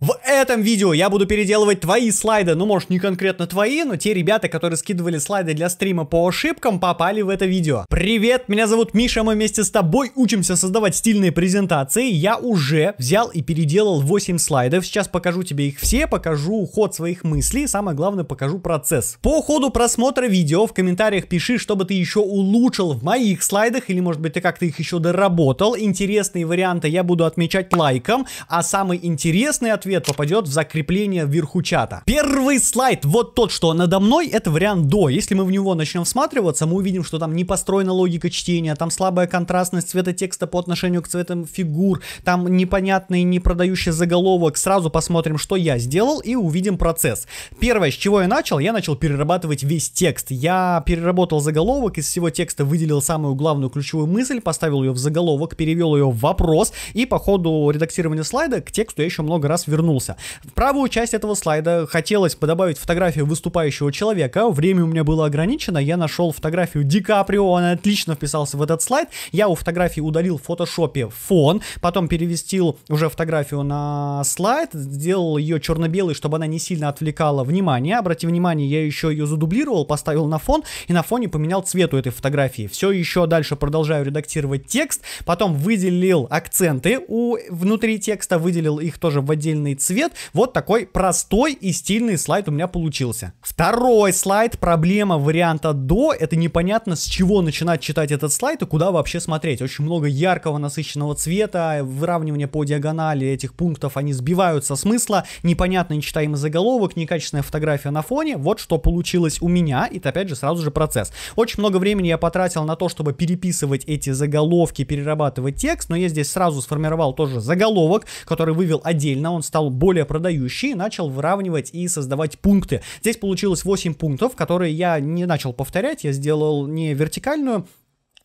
What? этом видео я буду переделывать твои слайды, ну может не конкретно твои, но те ребята, которые скидывали слайды для стрима по ошибкам, попали в это видео. Привет, меня зовут Миша, мы вместе с тобой учимся создавать стильные презентации. Я уже взял и переделал 8 слайдов, сейчас покажу тебе их все, покажу ход своих мыслей, самое главное покажу процесс. По ходу просмотра видео в комментариях пиши, чтобы ты еще улучшил в моих слайдах, или может быть ты как-то их еще доработал. Интересные варианты я буду отмечать лайком, а самый интересный ответ по пойдет в закрепление вверху чата. Первый слайд, вот тот, что надо мной, это вариант до. Если мы в него начнем всматриваться, мы увидим, что там не построена логика чтения, там слабая контрастность цвета текста по отношению к цветам фигур, там непонятный, не продающий заголовок. Сразу посмотрим, что я сделал и увидим процесс. Первое, с чего я начал, я начал перерабатывать весь текст. Я переработал заголовок, из всего текста выделил самую главную ключевую мысль, поставил ее в заголовок, перевел ее в вопрос, и по ходу редактирования слайда к тексту я еще много раз вернулся появился. В правую часть этого слайда хотелось добавить фотографию выступающего человека. Время у меня было ограничено. Я нашел фотографию Ди Каприо. Он отлично вписался в этот слайд. Я у фотографии удалил в фотошопе фон. Потом перевестил уже фотографию на слайд. Сделал ее черно-белой, чтобы она не сильно отвлекала внимание. Обрати внимание, я еще ее задублировал, поставил на фон. И на фоне поменял цвет у этой фотографии. Все еще дальше продолжаю редактировать текст. Потом выделил акценты у внутри текста. Выделил их тоже в отдельный цвет цвет. Вот такой простой и стильный слайд у меня получился. Второй слайд, проблема варианта до, это непонятно с чего начинать читать этот слайд и куда вообще смотреть. Очень много яркого насыщенного цвета, выравнивание по диагонали этих пунктов, они сбиваются со смысла, непонятно нечитаемый заголовок, некачественная фотография на фоне, вот что получилось у меня, и это опять же сразу же процесс. Очень много времени я потратил на то, чтобы переписывать эти заголовки, перерабатывать текст, но я здесь сразу сформировал тоже заголовок, который вывел отдельно, он стал более более продающие, начал выравнивать и создавать пункты. Здесь получилось 8 пунктов, которые я не начал повторять, я сделал не вертикальную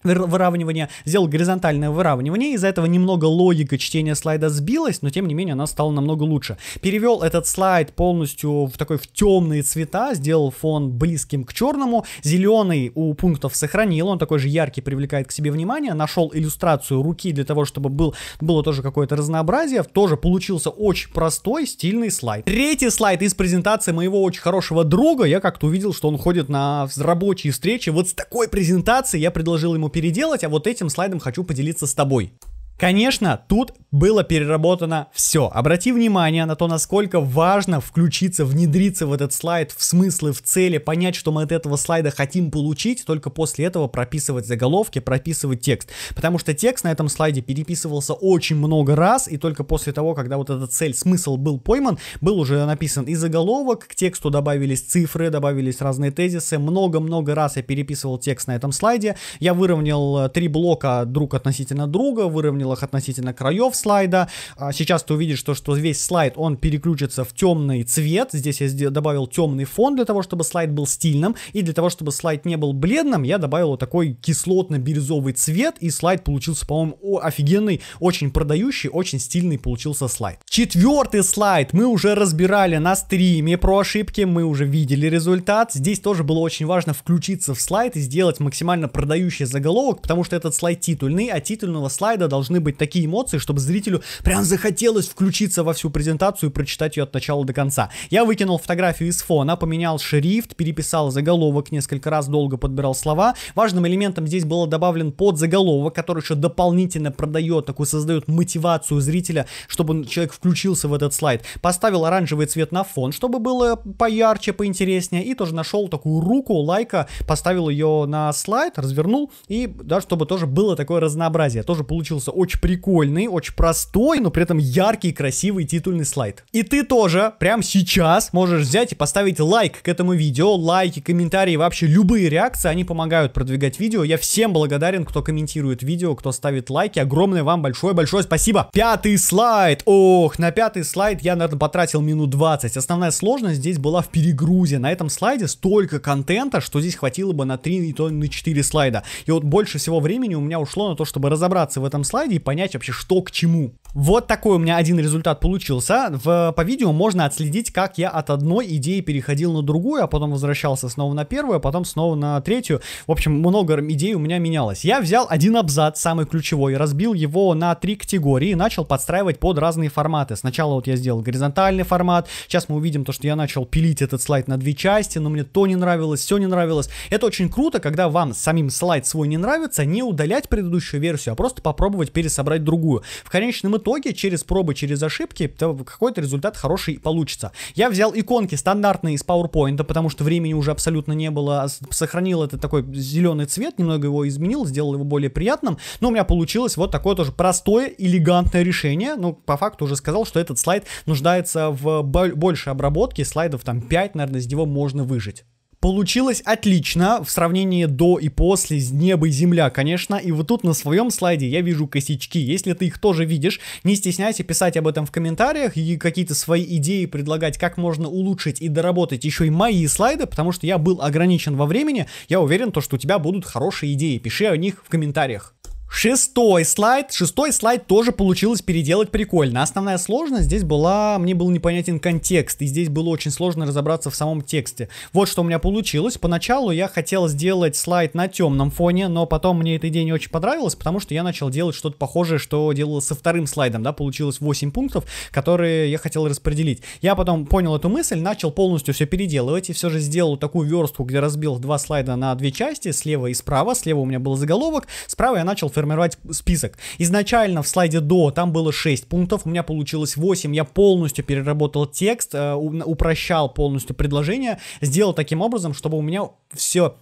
выравнивания, сделал горизонтальное выравнивание, из-за этого немного логика чтения слайда сбилась, но тем не менее она стала намного лучше. Перевел этот слайд полностью в такой в темные цвета, сделал фон близким к черному, зеленый у пунктов сохранил, он такой же яркий, привлекает к себе внимание, нашел иллюстрацию руки для того, чтобы был, было тоже какое-то разнообразие, тоже получился очень простой, стильный слайд. Третий слайд из презентации моего очень хорошего друга, я как-то увидел, что он ходит на рабочие встречи, вот с такой презентацией я предложил ему переделать, а вот этим слайдом хочу поделиться с тобой. Конечно, тут было переработано все. Обрати внимание на то, насколько важно включиться, внедриться в этот слайд, в смыслы, в цели, понять, что мы от этого слайда хотим получить, только после этого прописывать заголовки, прописывать текст. Потому что текст на этом слайде переписывался очень много раз, и только после того, когда вот эта цель, смысл был пойман, был уже написан и заголовок, к тексту добавились цифры, добавились разные тезисы. Много-много раз я переписывал текст на этом слайде. Я выровнял э, три блока друг относительно друга, выровнял правилах относительно краев слайда. А сейчас ты увидишь то, что весь слайд, он переключится в темный цвет. Здесь я добавил темный фон для того, чтобы слайд был стильным. И для того, чтобы слайд не был бледным, я добавил вот такой кислотно-бирюзовый цвет. И слайд получился, по-моему, офигенный, очень продающий, очень стильный получился слайд. Четвертый слайд мы уже разбирали на стриме про ошибки. Мы уже видели результат. Здесь тоже было очень важно включиться в слайд и сделать максимально продающий заголовок, потому что этот слайд титульный, а титульного слайда должны должны быть такие эмоции, чтобы зрителю прям захотелось включиться во всю презентацию и прочитать ее от начала до конца. Я выкинул фотографию из фона, поменял шрифт, переписал заголовок несколько раз, долго подбирал слова. Важным элементом здесь было добавлен подзаголовок, который еще дополнительно продает, такую создает мотивацию зрителя, чтобы человек включился в этот слайд. Поставил оранжевый цвет на фон, чтобы было поярче, поинтереснее. И тоже нашел такую руку лайка, поставил ее на слайд, развернул. И да, чтобы тоже было такое разнообразие. Тоже получился очень прикольный, очень простой, но при этом яркий, красивый титульный слайд. И ты тоже прямо сейчас можешь взять и поставить лайк к этому видео, лайки, комментарии, вообще любые реакции, они помогают продвигать видео. Я всем благодарен, кто комментирует видео, кто ставит лайки. Огромное вам большое-большое спасибо. Пятый слайд. Ох, на пятый слайд я, наверное, потратил минут 20. Основная сложность здесь была в перегрузе. На этом слайде столько контента, что здесь хватило бы на 3 и то на 4 слайда. И вот больше всего времени у меня ушло на то, чтобы разобраться в этом слайде, и понять вообще, что к чему. Вот такой у меня один результат получился. В, по видео можно отследить, как я от одной идеи переходил на другую, а потом возвращался снова на первую, а потом снова на третью. В общем, много идей у меня менялось. Я взял один абзац, самый ключевой, разбил его на три категории и начал подстраивать под разные форматы. Сначала вот я сделал горизонтальный формат, сейчас мы увидим то, что я начал пилить этот слайд на две части, но мне то не нравилось, все не нравилось. Это очень круто, когда вам самим слайд свой не нравится, не удалять предыдущую версию, а просто попробовать пересобрать другую. В конечном итоге итоге через пробы, через ошибки какой-то результат хороший получится. Я взял иконки стандартные из PowerPoint, потому что времени уже абсолютно не было, а сохранил этот такой зеленый цвет, немного его изменил, сделал его более приятным, но у меня получилось вот такое тоже простое, элегантное решение, ну, по факту уже сказал, что этот слайд нуждается в большей обработке, слайдов там 5, наверное, из него можно выжить. Получилось отлично в сравнении до и после с неба и земля, конечно. И вот тут на своем слайде я вижу косячки. Если ты их тоже видишь, не стесняйся писать об этом в комментариях и какие-то свои идеи предлагать, как можно улучшить и доработать еще и мои слайды, потому что я был ограничен во времени. Я уверен, то, что у тебя будут хорошие идеи. Пиши о них в комментариях. Шестой слайд. Шестой слайд тоже получилось переделать прикольно. Основная сложность здесь была, мне был непонятен контекст, и здесь было очень сложно разобраться в самом тексте. Вот что у меня получилось. Поначалу я хотел сделать слайд на темном фоне, но потом мне эта идея не очень понравилась, потому что я начал делать что-то похожее, что делал со вторым слайдом, да, получилось 8 пунктов, которые я хотел распределить. Я потом понял эту мысль, начал полностью все переделывать, и все же сделал такую верстку, где разбил два слайда на две части, слева и справа. Слева у меня был заголовок, справа я начал сформировать список. Изначально в слайде до там было 6 пунктов, у меня получилось 8. Я полностью переработал текст, э, упрощал полностью предложение, сделал таким образом, чтобы у меня все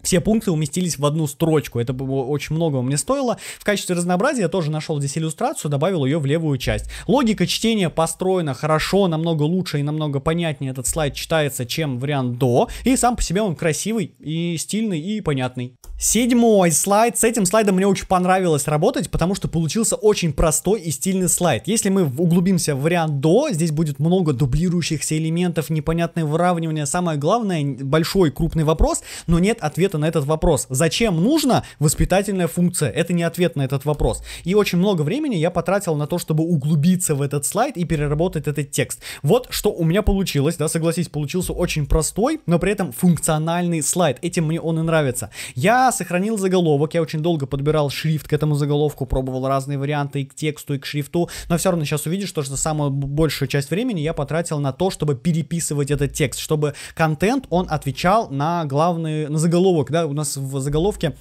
все пункты уместились в одну строчку. Это было очень много, мне стоило. В качестве разнообразия я тоже нашел здесь иллюстрацию, добавил ее в левую часть. Логика чтения построена хорошо, намного лучше и намного понятнее этот слайд читается, чем вариант до. И сам по себе он красивый и стильный и понятный. Седьмой слайд. С этим слайдом мне очень понравилось работать, потому что получился очень простой и стильный слайд. Если мы углубимся в вариант до, здесь будет много дублирующихся элементов, непонятное выравнивание, Самое главное, большой крупный вопрос, но нет ответа на этот вопрос. Зачем нужна воспитательная функция? Это не ответ на этот вопрос. И очень много времени я потратил на то, чтобы углубиться в этот слайд и переработать этот текст. Вот что у меня получилось, да, согласись, получился очень простой, но при этом функциональный слайд. Этим мне он и нравится. Я сохранил заголовок, я очень долго подбирал шрифт к этому заголовку, пробовал разные варианты и к тексту, и к шрифту, но все равно сейчас увидишь, что, что самую большую часть времени я потратил на то, чтобы переписывать этот текст, чтобы контент, он отвечал на главный, на заголовок, да, у нас в заголовке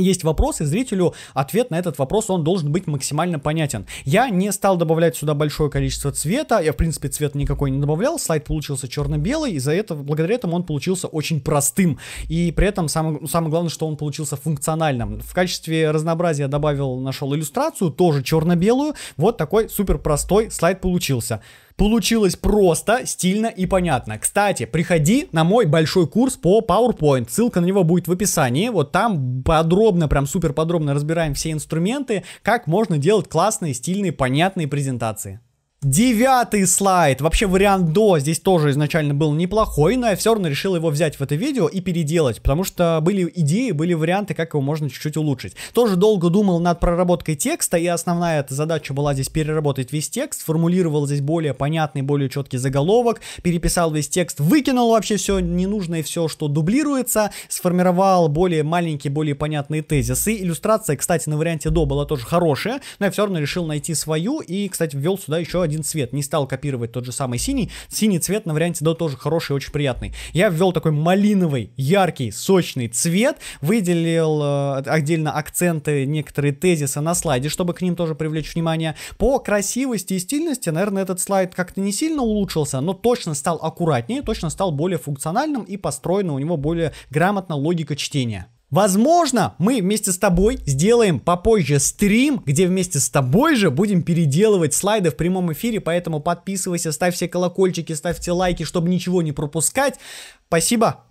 есть вопрос и зрителю ответ на этот вопрос, он должен быть максимально понятен. Я не стал добавлять сюда большое количество цвета, я, в принципе, цвет никакой не добавлял, слайд получился черно-белый, и за это, благодаря этому он получился очень простым, и при этом самое, самое главное, что он получился функциональным. В качестве разнообразия добавил, нашел иллюстрацию, тоже черно-белую, вот такой супер простой слайд получился. Получилось просто, стильно и понятно. Кстати, приходи на мой большой курс по PowerPoint. Ссылка на него будет в описании. Вот там подробно, прям супер подробно разбираем все инструменты, как можно делать классные, стильные, понятные презентации. Девятый слайд. Вообще вариант до здесь тоже изначально был неплохой, но я все равно решил его взять в это видео и переделать, потому что были идеи, были варианты, как его можно чуть-чуть улучшить. Тоже долго думал над проработкой текста, и основная эта задача была здесь переработать весь текст, формулировал здесь более понятный, более четкий заголовок, переписал весь текст, выкинул вообще все ненужное, все, что дублируется, сформировал более маленькие, более понятные тезисы. Иллюстрация, кстати, на варианте до была тоже хорошая, но я все равно решил найти свою и, кстати, ввел сюда еще один цвет. Не стал копировать тот же самый синий. Синий цвет на варианте до тоже хороший, очень приятный. Я ввел такой малиновый, яркий, сочный цвет, выделил э, отдельно акценты, некоторые тезисы на слайде, чтобы к ним тоже привлечь внимание. По красивости и стильности, наверное, этот слайд как-то не сильно улучшился, но точно стал аккуратнее, точно стал более функциональным и построена у него более грамотно логика чтения. Возможно, мы вместе с тобой сделаем попозже стрим, где вместе с тобой же будем переделывать слайды в прямом эфире, поэтому подписывайся, ставь все колокольчики, ставьте лайки, чтобы ничего не пропускать. Спасибо,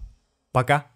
пока.